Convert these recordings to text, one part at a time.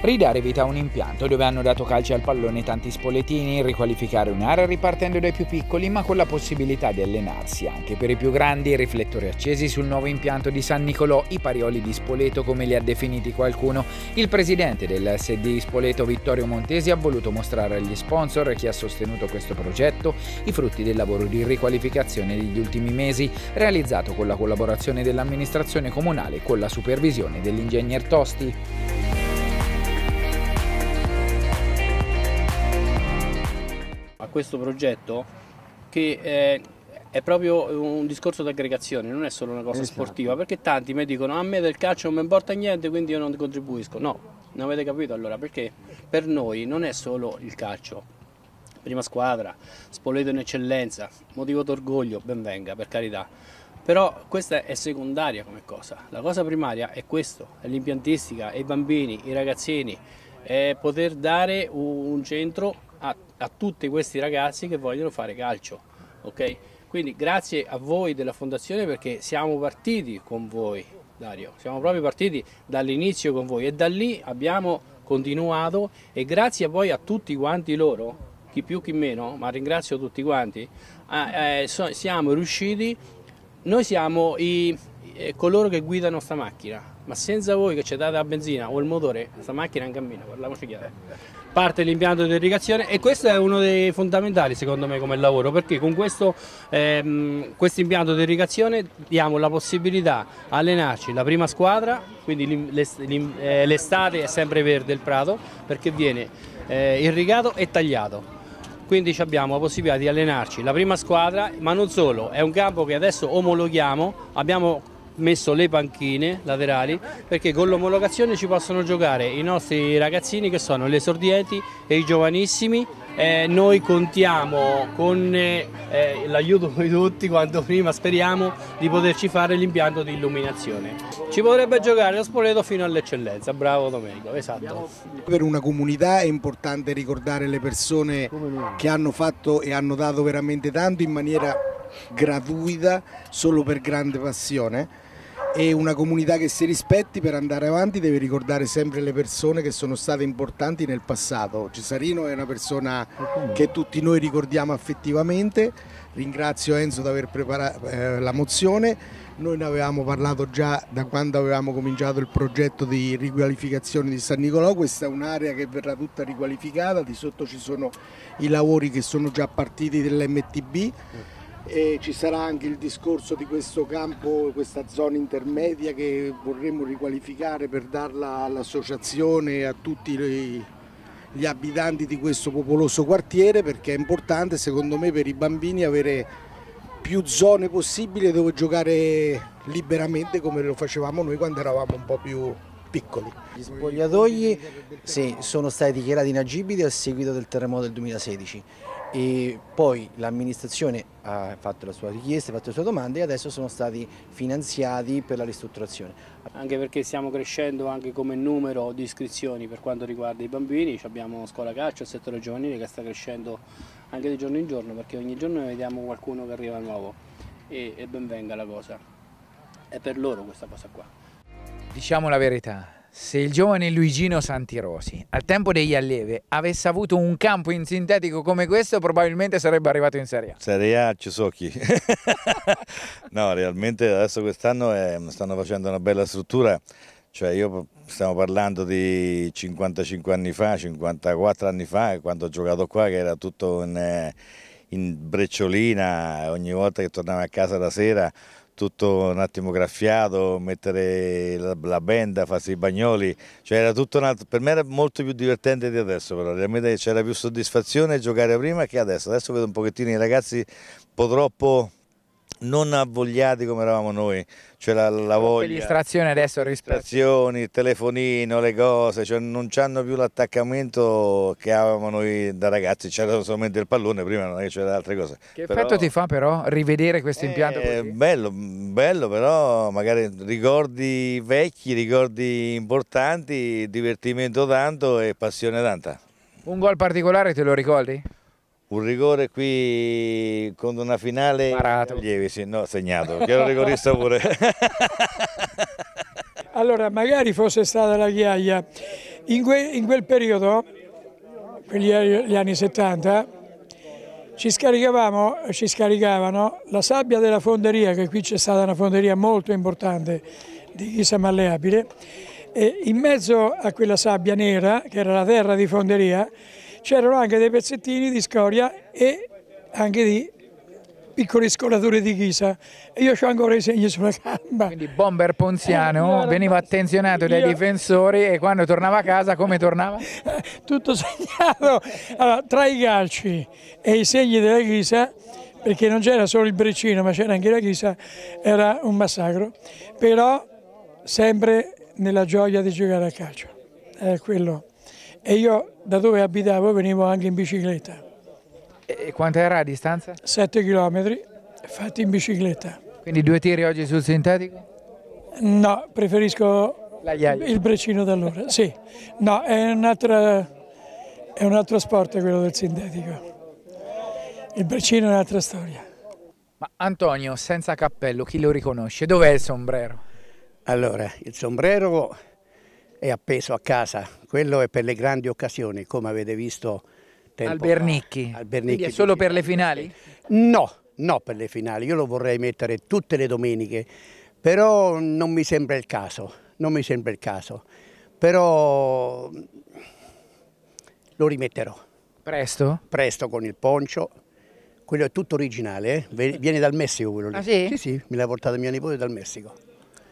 ridare vita a un impianto dove hanno dato calci al pallone tanti spoletini, riqualificare un'area ripartendo dai più piccoli ma con la possibilità di allenarsi anche per i più grandi, riflettori accesi sul nuovo impianto di San Nicolò, i parioli di Spoleto come li ha definiti qualcuno. Il presidente del SD Spoleto Vittorio Montesi ha voluto mostrare agli sponsor chi ha sostenuto questo progetto i frutti del lavoro di riqualificazione degli ultimi mesi realizzato con la collaborazione dell'amministrazione comunale e con la supervisione dell'ingegner Tosti. questo progetto che è, eh, è proprio un discorso di aggregazione, non è solo una cosa esatto. sportiva, perché tanti mi dicono a me del calcio non mi importa niente, quindi io non contribuisco. No, non avete capito allora, perché per noi non è solo il calcio. Prima squadra, Spoleto in eccellenza, motivo d'orgoglio, benvenga, per carità. Però questa è secondaria come cosa. La cosa primaria è questo, è l'impiantistica, i bambini, i ragazzini, è poter dare un centro a tutti questi ragazzi che vogliono fare calcio. Okay? Quindi grazie a voi della Fondazione perché siamo partiti con voi, Dario, siamo proprio partiti dall'inizio con voi e da lì abbiamo continuato e grazie poi a tutti quanti loro, chi più chi meno, ma ringrazio tutti quanti, eh, eh so, siamo riusciti, noi siamo i coloro che guidano questa macchina, ma senza voi che ci date la benzina o il motore, questa macchina non cammina, parliamoci chiaro. Parte l'impianto di irrigazione e questo è uno dei fondamentali secondo me come lavoro, perché con questo ehm, impianto di irrigazione diamo la possibilità a allenarci la prima squadra, quindi eh, l'estate è sempre verde il prato, perché viene eh, irrigato e tagliato quindi abbiamo la possibilità di allenarci la prima squadra, ma non solo, è un campo che adesso omologhiamo, abbiamo messo le panchine laterali perché con l'omologazione ci possono giocare i nostri ragazzini che sono gli esordienti e i giovanissimi. Eh, noi contiamo con eh, eh, l'aiuto di tutti quanto prima speriamo di poterci fare l'impianto di illuminazione. Ci potrebbe giocare lo Spoleto fino all'eccellenza, bravo Domenico, esatto. Per una comunità è importante ricordare le persone che hanno fatto e hanno dato veramente tanto in maniera gratuita solo per grande passione e una comunità che si rispetti per andare avanti deve ricordare sempre le persone che sono state importanti nel passato. Cesarino è una persona che tutti noi ricordiamo affettivamente, ringrazio Enzo di aver preparato eh, la mozione, noi ne avevamo parlato già da quando avevamo cominciato il progetto di riqualificazione di San Nicolò, questa è un'area che verrà tutta riqualificata, di sotto ci sono i lavori che sono già partiti dell'MTB e ci sarà anche il discorso di questo campo, questa zona intermedia che vorremmo riqualificare per darla all'associazione e a tutti gli abitanti di questo popoloso quartiere perché è importante secondo me per i bambini avere più zone possibile dove giocare liberamente come lo facevamo noi quando eravamo un po' più piccoli. Gli spogliatoi sì, sono stati dichiarati inagibili a seguito del terremoto del 2016 e poi l'amministrazione ha fatto la sua richiesta, ha fatto le sue domande e adesso sono stati finanziati per la ristrutturazione. Anche perché stiamo crescendo anche come numero di iscrizioni per quanto riguarda i bambini, abbiamo scuola calcio, il settore giovanile che sta crescendo anche di giorno in giorno perché ogni giorno vediamo qualcuno che arriva nuovo e, e ben venga la cosa, è per loro questa cosa qua. Diciamo la verità, se il giovane Luigino Santirosi al tempo degli allievi avesse avuto un campo in sintetico come questo probabilmente sarebbe arrivato in Serie A. Serie A ci so chi. no, realmente adesso quest'anno stanno facendo una bella struttura, cioè io stiamo parlando di 55 anni fa, 54 anni fa, quando ho giocato qua che era tutto in, eh, in brecciolina, ogni volta che tornavo a casa la sera tutto un attimo graffiato, mettere la, la benda, farsi i bagnoli, cioè era tutto un altro, per me era molto più divertente di adesso però, c'era più soddisfazione giocare prima che adesso, adesso vedo un pochettino i ragazzi un po' troppo non avvogliati come eravamo noi, cioè la, la voglia. L'istrazione adesso rispetto. il telefonino, le cose, cioè non hanno più l'attaccamento che avevamo noi da ragazzi, c'era solamente il pallone, prima non è che c'era altre cose. Che però... effetto ti fa però rivedere questo eh, impianto? Eh, bello, bello però, magari ricordi vecchi, ricordi importanti, divertimento tanto e passione tanta. Un gol particolare te lo ricordi? un rigore qui con una finale Parato. Lievi, sì, no, segnato, che era un rigorista pure. allora, magari fosse stata la ghiaia. In, que, in quel periodo, quegli gli anni 70, ci, ci scaricavano la sabbia della fonderia, che qui c'è stata una fonderia molto importante di chissà Malleabile, e in mezzo a quella sabbia nera, che era la terra di fonderia, c'erano anche dei pezzettini di scoria e anche di piccoli scolature di chisa e io ho ancora i segni sulla gamba. Quindi bomber ponziano eh, no, veniva attenzionato dai io... difensori e quando tornava a casa come tornava? Tutto segnato. Allora, tra i calci e i segni della chisa perché non c'era solo il Brecino ma c'era anche la chisa, era un massacro, però sempre nella gioia di giocare a calcio. È quello e io da dove abitavo venivo anche in bicicletta. E quanta era la distanza? 7 km fatti in bicicletta. Quindi due tiri oggi sul sintetico? No, preferisco il brecino d'allora, sì. No, è un, altro, è un altro sport quello del sintetico. Il brecino è un'altra storia. Ma Antonio, senza cappello, chi lo riconosce? Dov'è il sombrero? Allora, il sombrero è appeso a casa, quello è per le grandi occasioni, come avete visto tempo al Bernicchi. Al Bernicchi è solo per le finali? No, no per le finali, io lo vorrei mettere tutte le domeniche, però non mi sembra il caso, non mi sembra il caso, però mm, lo rimetterò. Presto? Presto con il poncio, quello è tutto originale, eh? viene dal Messico quello lì. Ah, sì? Sì, sì, me l'ha portato mio nipote dal Messico.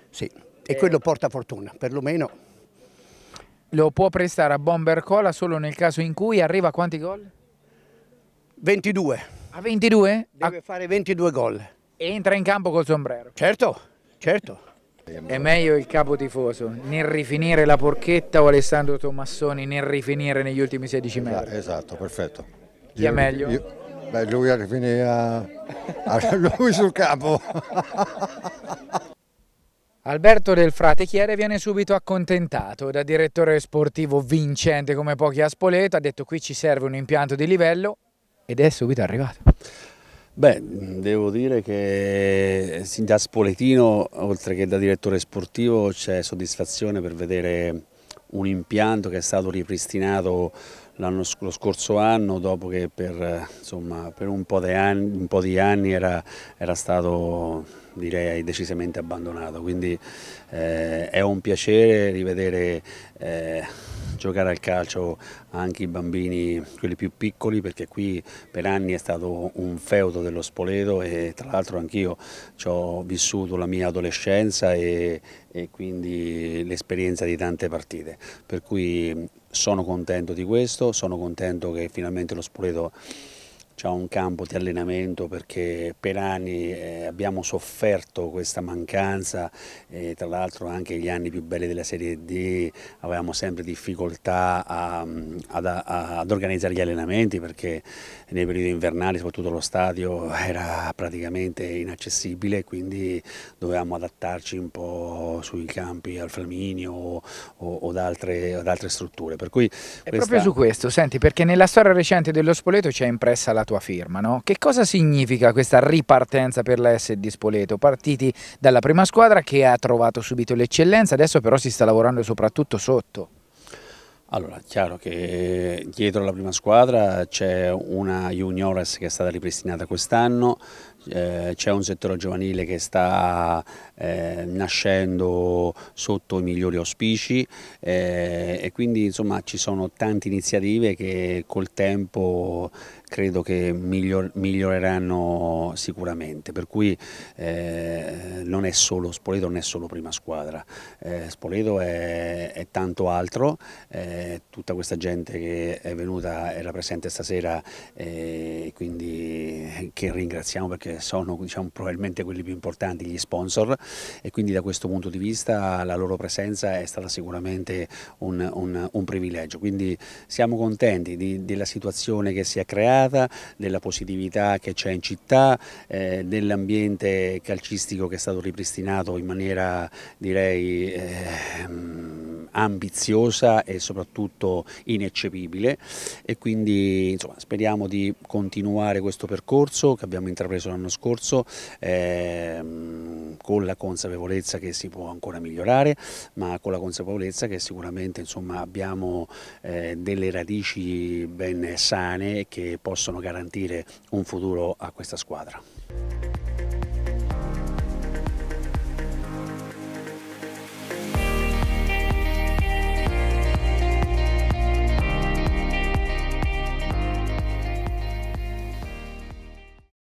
Sì. E eh. quello porta fortuna, perlomeno lo può prestare a Bomber Cola solo nel caso in cui arriva a quanti gol? 22. A 22? Deve a... fare 22 gol. entra in campo col sombrero. Certo, certo. È meglio il capo tifoso nel rifinire la porchetta o Alessandro Tommassoni nel rifinire negli ultimi 16 esatto, metri? Esatto, perfetto. Chi io, è meglio? Io, beh, lui a rifinire a, a lui sul capo. Alberto del Frate Chiere viene subito accontentato da direttore sportivo vincente come pochi a Spoleto, ha detto qui ci serve un impianto di livello ed è subito arrivato. Beh, devo dire che da spoletino, oltre che da direttore sportivo, c'è soddisfazione per vedere un impianto che è stato ripristinato lo scorso anno dopo che per, insomma, per un, po anni, un, po di anni era, era stato direi, decisamente abbandonato, quindi eh, è un piacere rivedere eh, giocare al calcio anche i bambini, quelli più piccoli, perché qui per anni è stato un feudo dello Spoleto e tra l'altro anch'io ci ho vissuto la mia adolescenza e, e quindi l'esperienza di tante partite. Per cui sono contento di questo, sono contento che finalmente lo Spoleto c'è un campo di allenamento perché per anni eh, abbiamo sofferto questa mancanza e tra l'altro anche gli anni più belli della Serie D avevamo sempre difficoltà a, ad, a, ad, organizzare gli allenamenti perché nei periodi invernali soprattutto lo stadio era praticamente inaccessibile quindi dovevamo adattarci un po' sui campi al Flaminio o, o, o ad, altre, ad, altre, strutture. Per cui questa... proprio su questo, senti perché nella storia recente dello Spoleto c'è impressa la tua firma. No? Che cosa significa questa ripartenza per la SD Spoleto? Partiti dalla prima squadra che ha trovato subito l'eccellenza, adesso però si sta lavorando soprattutto sotto. Allora, chiaro che dietro la prima squadra c'è una Juniores che è stata ripristinata quest'anno, eh, c'è un settore giovanile che sta eh, nascendo sotto i migliori auspici eh, e quindi insomma ci sono tante iniziative che col tempo credo che miglior, miglioreranno sicuramente, per cui eh, non è solo Spoleto, non è solo prima squadra, eh, Spoleto è, è, tanto altro, tutta questa gente che è venuta, era presente stasera e quindi che ringraziamo perché sono diciamo, probabilmente quelli più importanti, gli sponsor e quindi da questo punto di vista la loro presenza è stata sicuramente un, un, un privilegio. Quindi siamo contenti di, della situazione che si è creata, della positività che c'è in città, eh, dell'ambiente calcistico che è stato ripristinato in maniera direi eh, ambiziosa e soprattutto ineccepibile e quindi insomma, speriamo di continuare questo percorso che abbiamo intrapreso l'anno scorso ehm, con la consapevolezza che si può ancora migliorare ma con la consapevolezza che sicuramente insomma, abbiamo eh, delle radici ben sane che possono garantire un futuro a questa squadra.